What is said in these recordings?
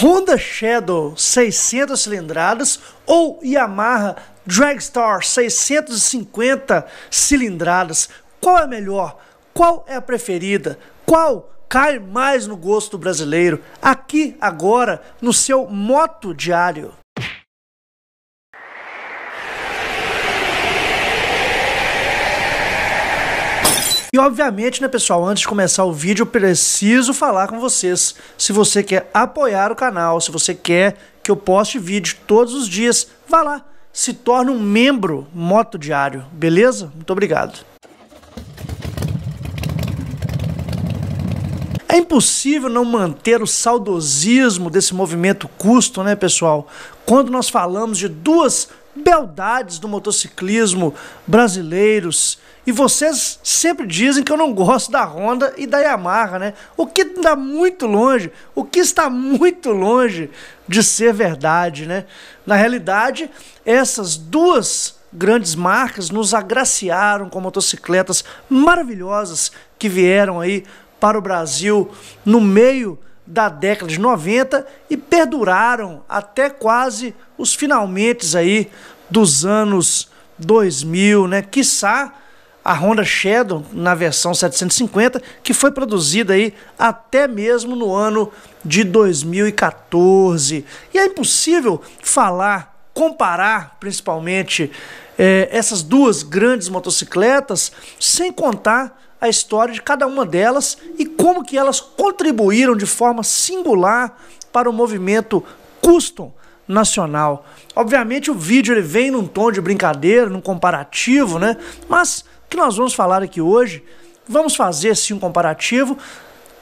Honda Shadow 600 cilindradas ou Yamaha Dragstar 650 cilindradas. Qual é a melhor? Qual é a preferida? Qual cai mais no gosto brasileiro? Aqui agora no seu moto diário. E obviamente, né, pessoal, antes de começar o vídeo, eu preciso falar com vocês. Se você quer apoiar o canal, se você quer que eu poste vídeo todos os dias, vá lá, se torne um membro Moto Diário, beleza? Muito obrigado. É impossível não manter o saudosismo desse movimento custo, né, pessoal? Quando nós falamos de duas beldades do motociclismo brasileiros. E vocês sempre dizem que eu não gosto da Honda e da Yamaha, né? O que está muito longe, o que está muito longe de ser verdade, né? Na realidade, essas duas grandes marcas nos agraciaram com motocicletas maravilhosas que vieram aí para o Brasil no meio da década de 90 e perduraram até quase os finalmente aí dos anos 2000, né? Quiçá a Honda Shadow na versão 750, que foi produzida aí até mesmo no ano de 2014. E é impossível falar, comparar principalmente eh, essas duas grandes motocicletas sem contar a história de cada uma delas e como que elas contribuíram de forma singular para o movimento custom nacional. Obviamente o vídeo ele vem num tom de brincadeira, num comparativo, né? Mas o que nós vamos falar aqui hoje, vamos fazer sim um comparativo,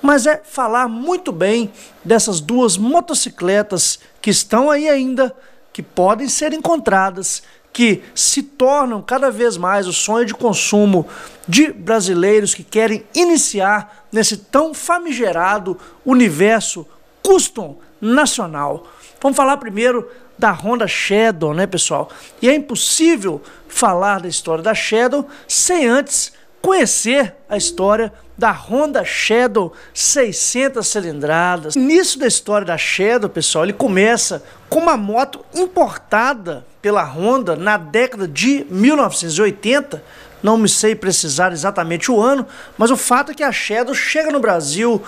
mas é falar muito bem dessas duas motocicletas que estão aí ainda, que podem ser encontradas, que se tornam cada vez mais o sonho de consumo de brasileiros que querem iniciar nesse tão famigerado universo custom nacional. Vamos falar primeiro da Honda Shadow, né, pessoal? E é impossível falar da história da Shadow sem antes conhecer a história da Honda Shadow 600 cilindradas. O início da história da Shadow, pessoal, ele começa com uma moto importada pela Honda na década de 1980. Não me sei precisar exatamente o ano, mas o fato é que a Shadow chega no Brasil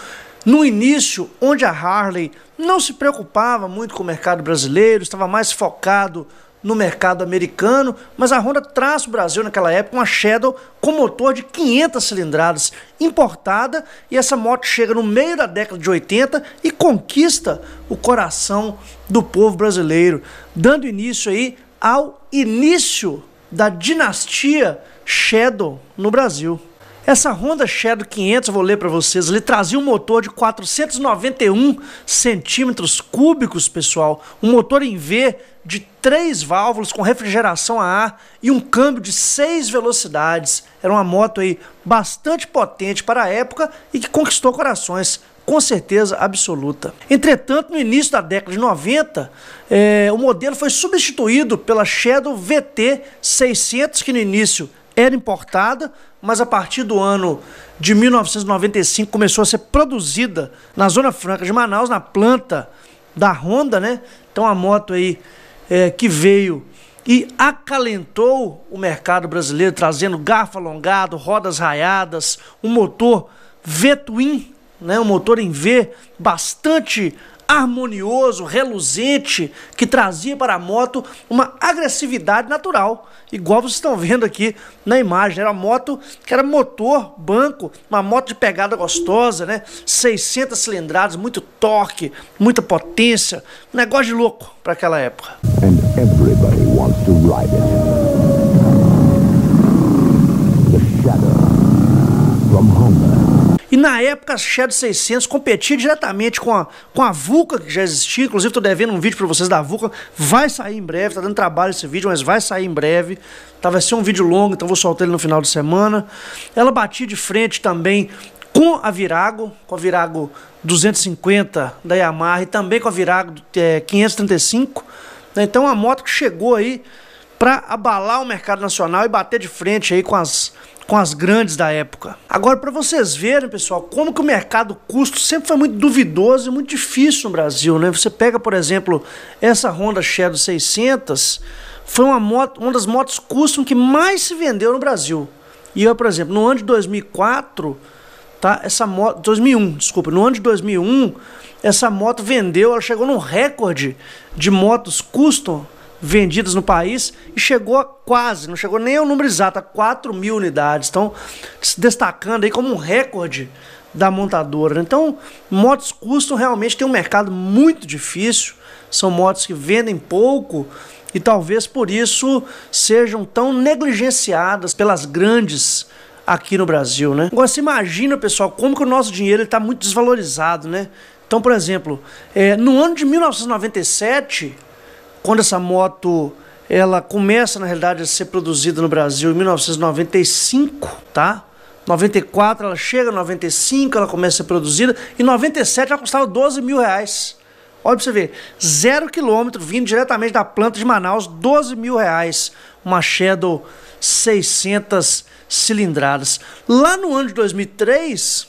no início, onde a Harley não se preocupava muito com o mercado brasileiro, estava mais focado no mercado americano, mas a Honda traz o Brasil naquela época uma Shadow com motor de 500 cilindradas importada e essa moto chega no meio da década de 80 e conquista o coração do povo brasileiro, dando início aí ao início da dinastia Shadow no Brasil. Essa Honda Shadow 500, vou ler para vocês, ele trazia um motor de 491 centímetros cúbicos, pessoal. Um motor em V de três válvulas com refrigeração a ar e um câmbio de seis velocidades. Era uma moto aí bastante potente para a época e que conquistou corações com certeza absoluta. Entretanto, no início da década de 90, eh, o modelo foi substituído pela Shadow VT 600, que no início era importada, mas a partir do ano de 1995 começou a ser produzida na Zona Franca de Manaus, na planta da Honda, né? Então a moto aí é, que veio e acalentou o mercado brasileiro, trazendo garfo alongado, rodas raiadas, um motor V-twin, né? um motor em V bastante harmonioso, reluzente, que trazia para a moto uma agressividade natural, igual vocês estão vendo aqui na imagem. Era uma moto que era motor, banco, uma moto de pegada gostosa, né? 600 cilindradas, muito torque, muita potência, um negócio de louco para aquela época. And everybody wants to ride it. na época a Shadow 600 competia diretamente com a, com a Vulca, que já existia. Inclusive, estou devendo um vídeo para vocês da Vulca. Vai sair em breve, tá dando trabalho esse vídeo, mas vai sair em breve. Tá, vai ser um vídeo longo, então vou soltar ele no final de semana. Ela batia de frente também com a Virago, com a Virago 250 da Yamaha e também com a Virago é, 535. Né? Então, a moto que chegou aí para abalar o mercado nacional e bater de frente aí com as com as grandes da época. Agora, para vocês verem, pessoal, como que o mercado custo sempre foi muito duvidoso e muito difícil no Brasil, né? Você pega, por exemplo, essa Honda Shadow 600, foi uma, moto, uma das motos custom que mais se vendeu no Brasil. E eu, por exemplo, no ano de 2004, tá? Essa moto 2001, desculpa, no ano de 2001, essa moto vendeu, ela chegou num recorde de motos custom vendidas no país e chegou a quase, não chegou nem ao número exato, a 4 mil unidades. Estão se destacando aí como um recorde da montadora. Né? Então, motos custom realmente tem um mercado muito difícil, são motos que vendem pouco e talvez por isso sejam tão negligenciadas pelas grandes aqui no Brasil, né? Agora, se imagina, pessoal, como que o nosso dinheiro está muito desvalorizado, né? Então, por exemplo, é, no ano de 1997, quando essa moto ela começa na realidade a ser produzida no Brasil em 1995, tá? 94 ela chega, 95 ela começa a ser produzida e 97 ela custava 12 mil reais. Olha para você ver, zero quilômetro vindo diretamente da planta de Manaus, 12 mil reais, uma Shadow 600 cilindradas. Lá no ano de 2003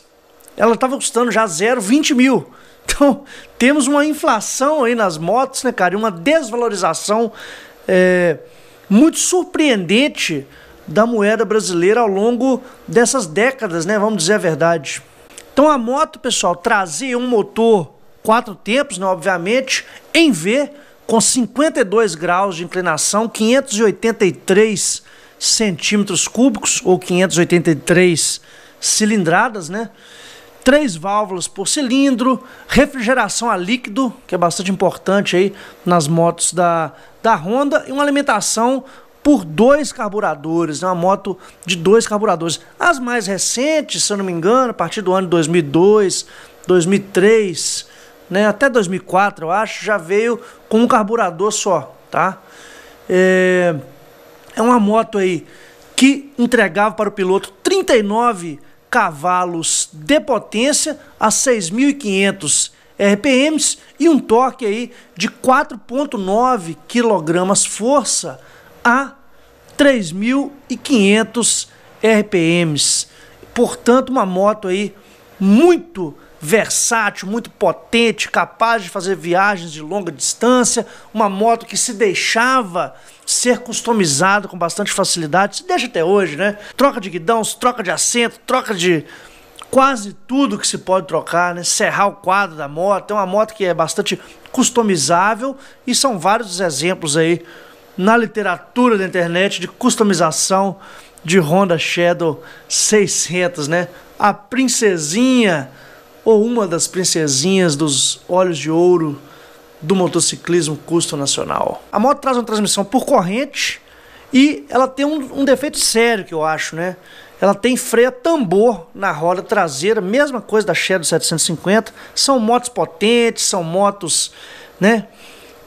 ela estava custando já zero 20 mil. Então, temos uma inflação aí nas motos, né, cara? E uma desvalorização é, muito surpreendente da moeda brasileira ao longo dessas décadas, né? Vamos dizer a verdade. Então a moto, pessoal, trazia um motor quatro tempos, né? Obviamente, em V, com 52 graus de inclinação, 583 centímetros cúbicos ou 583 cilindradas, né? três válvulas por cilindro, refrigeração a líquido, que é bastante importante aí nas motos da, da Honda, e uma alimentação por dois carburadores, né? uma moto de dois carburadores. As mais recentes, se eu não me engano, a partir do ano 2002, 2003, né? até 2004, eu acho, já veio com um carburador só, tá? É, é uma moto aí que entregava para o piloto 39 cavalos de potência a 6.500 RPMs e um torque aí de 4.9 kg força a 3.500 RPMs. Portanto, uma moto aí muito versátil, muito potente, capaz de fazer viagens de longa distância, uma moto que se deixava ser customizada com bastante facilidade, se deixa até hoje, né? Troca de guidão, troca de assento, troca de quase tudo que se pode trocar, né? Serrar o quadro da moto, é uma moto que é bastante customizável e são vários exemplos aí na literatura da internet de customização de Honda Shadow 600, né? A princesinha ou uma das princesinhas dos olhos de ouro do motociclismo custo nacional. A moto traz uma transmissão por corrente e ela tem um, um defeito sério que eu acho, né? Ela tem freio a tambor na roda traseira, mesma coisa da Shadow 750. São motos potentes, são motos, né?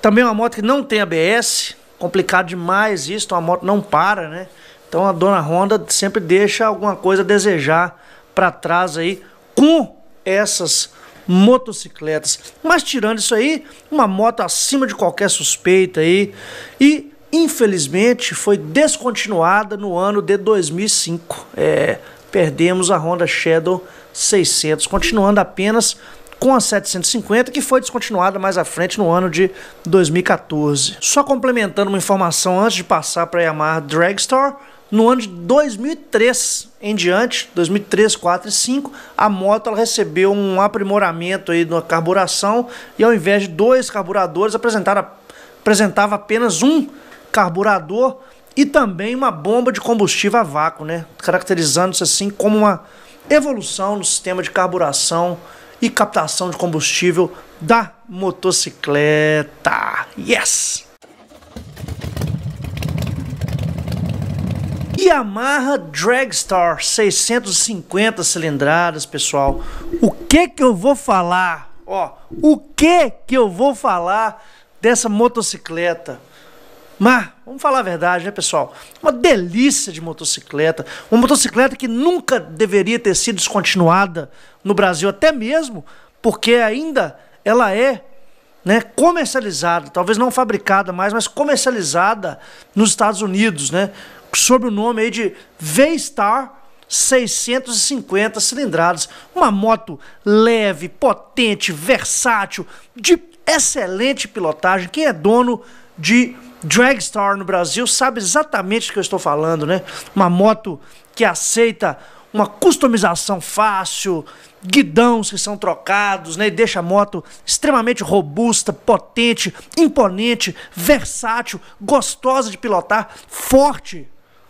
Também é uma moto que não tem ABS, complicado demais isso, então a moto não para, né? Então a dona Honda sempre deixa alguma coisa a desejar para trás aí com essas motocicletas. Mas tirando isso aí, uma moto acima de qualquer suspeita aí e infelizmente foi descontinuada no ano de 2005. É, perdemos a Honda Shadow 600, continuando apenas com a 750, que foi descontinuada mais à frente no ano de 2014. Só complementando uma informação antes de passar para a Yamaha Dragstore, no ano de 2003 em diante, 2003, 4 e 5, a moto ela recebeu um aprimoramento aí na carburação e ao invés de dois carburadores apresentava apenas um carburador e também uma bomba de combustível a vácuo, né? Caracterizando-se assim como uma evolução no sistema de carburação e captação de combustível da motocicleta. Yes! Yamaha Dragstar 650 cilindradas, pessoal. O que que eu vou falar? Ó, o que que eu vou falar dessa motocicleta? Mas, vamos falar a verdade, né, pessoal? Uma delícia de motocicleta. Uma motocicleta que nunca deveria ter sido descontinuada no Brasil, até mesmo porque ainda ela é né, comercializada, talvez não fabricada mais, mas comercializada nos Estados Unidos, né, sob o nome aí de V-Star 650 cilindradas. Uma moto leve, potente, versátil, de excelente pilotagem. Quem é dono de Dragstar no Brasil sabe exatamente o que eu estou falando, né? Uma moto que aceita uma customização fácil, guidões que são trocados, né? E deixa a moto extremamente robusta, potente, imponente, versátil, gostosa de pilotar, forte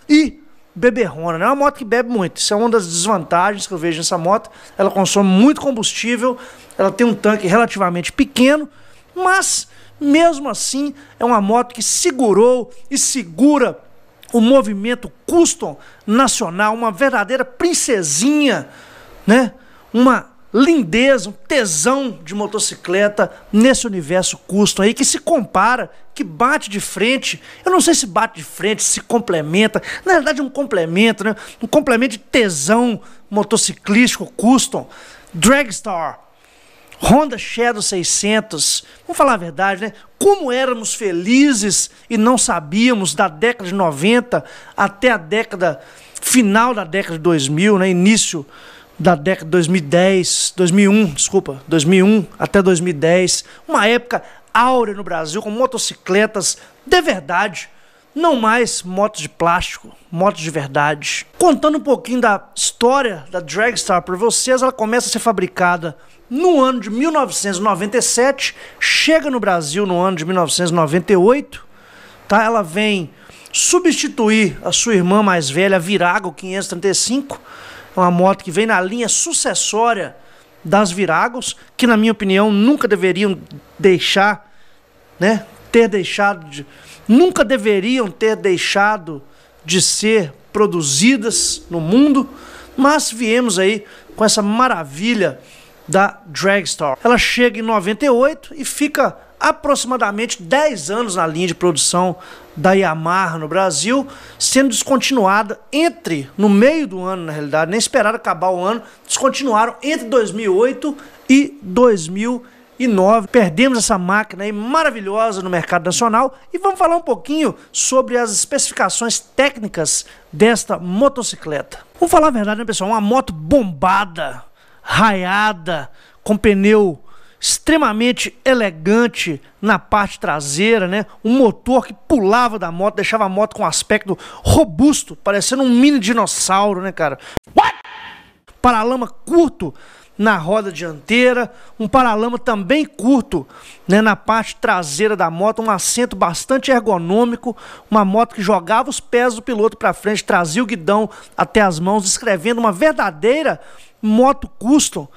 e beberrona. Não né? é uma moto que bebe muito. Isso é uma das desvantagens que eu vejo nessa moto. Ela consome muito combustível, ela tem um tanque relativamente pequeno, mas mesmo assim é uma moto que segurou e segura o movimento custom nacional, uma verdadeira princesinha, né? uma lindeza, um tesão de motocicleta nesse universo custom aí que se compara, que bate de frente. Eu não sei se bate de frente, se complementa. Na verdade, um complemento, né? Um complemento de tesão motociclístico custom. Dragstar, Honda Shadow 600. Vamos falar a verdade, né? Como éramos felizes e não sabíamos da década de 90 até a década final da década de 2000, né? Início da década de 2010, 2001, desculpa, 2001 até 2010, uma época áurea no Brasil com motocicletas de verdade, não mais motos de plástico, motos de verdade. Contando um pouquinho da história da Dragstar para vocês, ela começa a ser fabricada no ano de 1997, chega no Brasil no ano de 1998, tá? Ela vem substituir a sua irmã mais velha, a Virago 535, é uma moto que vem na linha sucessória das Viragos, que na minha opinião nunca deveriam deixar, né? Ter deixado de, nunca deveriam ter deixado de ser produzidas no mundo, mas viemos aí com essa maravilha da dragstar Ela chega em 98 e fica aproximadamente 10 anos na linha de produção da Yamaha no Brasil, sendo descontinuada entre, no meio do ano na realidade, nem esperaram acabar o ano, descontinuaram entre 2008 e 2009. Perdemos essa máquina aí maravilhosa no mercado nacional e vamos falar um pouquinho sobre as especificações técnicas desta motocicleta. Vamos falar a verdade, né, pessoal? Uma moto bombada, raiada, com pneu extremamente elegante na parte traseira, né? Um motor que pulava da moto, deixava a moto com um aspecto robusto, parecendo um mini dinossauro, né, cara? What? Paralama curto na roda dianteira, um paralama também curto né, na parte traseira da moto, um assento bastante ergonômico, uma moto que jogava os pés do piloto para frente, trazia o guidão até as mãos, escrevendo uma verdadeira moto custom.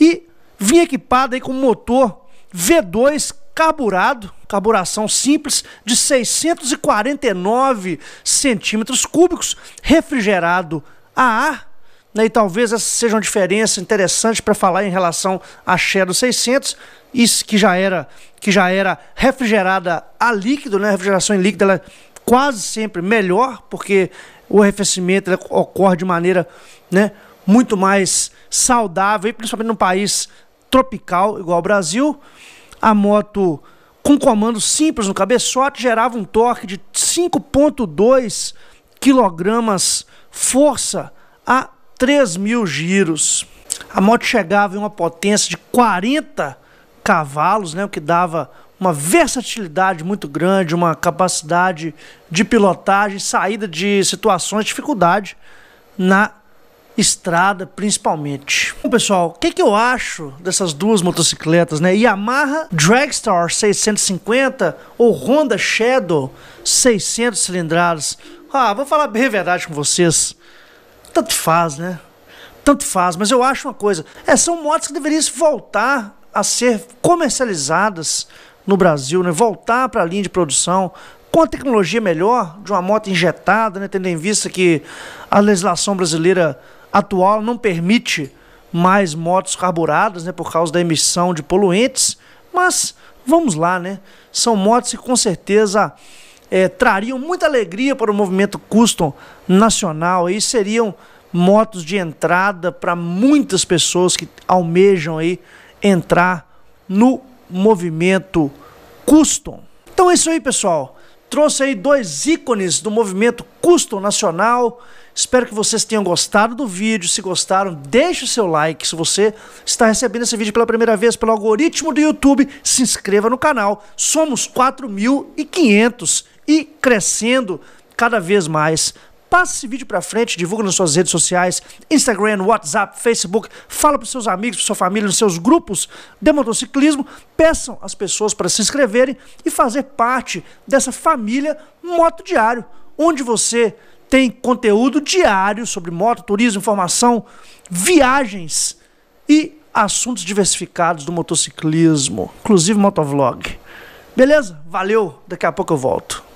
E Vinha equipada aí com motor V2 carburado, carburação simples de 649 centímetros cúbicos, refrigerado a ar. Né, e talvez essa seja uma diferença interessante para falar em relação à Shadow 600, isso que já era que já era refrigerada a líquido, né? A refrigeração em líquido ela é quase sempre melhor, porque o arrefecimento ocorre de maneira, né, muito mais saudável, e principalmente num país tropical igual ao Brasil. A moto com comando simples no cabeçote gerava um torque de 5.2 kg força a 3 mil giros. A moto chegava em uma potência de 40 cavalos, né, o que dava uma versatilidade muito grande, uma capacidade de pilotagem, saída de situações de dificuldade na estrada principalmente. Bom, pessoal, o que, que eu acho dessas duas motocicletas, né? Yamaha Dragstar 650 ou Honda Shadow 600 cilindradas. Ah, vou falar bem a verdade com vocês. Tanto faz, né? Tanto faz, mas eu acho uma coisa. É, são motos que deveriam voltar a ser comercializadas no Brasil, né? Voltar para a linha de produção, com a tecnologia melhor de uma moto injetada, né, tendo em vista que a legislação brasileira atual não permite mais motos carburadas, né, por causa da emissão de poluentes, mas vamos lá, né? São motos que com certeza é, trariam muita alegria para o movimento custom nacional e seriam motos de entrada para muitas pessoas que almejam aí entrar no movimento custom. Então é isso aí, pessoal trouxe aí dois ícones do movimento Custo Nacional. Espero que vocês tenham gostado do vídeo. Se gostaram, deixe o seu like. Se você está recebendo esse vídeo pela primeira vez pelo algoritmo do YouTube, se inscreva no canal. Somos 4.500 e crescendo cada vez mais. Passa esse vídeo para frente, divulga nas suas redes sociais, Instagram, WhatsApp, Facebook, fala para seus amigos, para sua família, nos seus grupos de motociclismo, peçam as pessoas para se inscreverem e fazer parte dessa família Moto Diário, onde você tem conteúdo diário sobre moto, turismo, informação, viagens e assuntos diversificados do motociclismo, inclusive motovlog. Beleza? Valeu, daqui a pouco eu volto.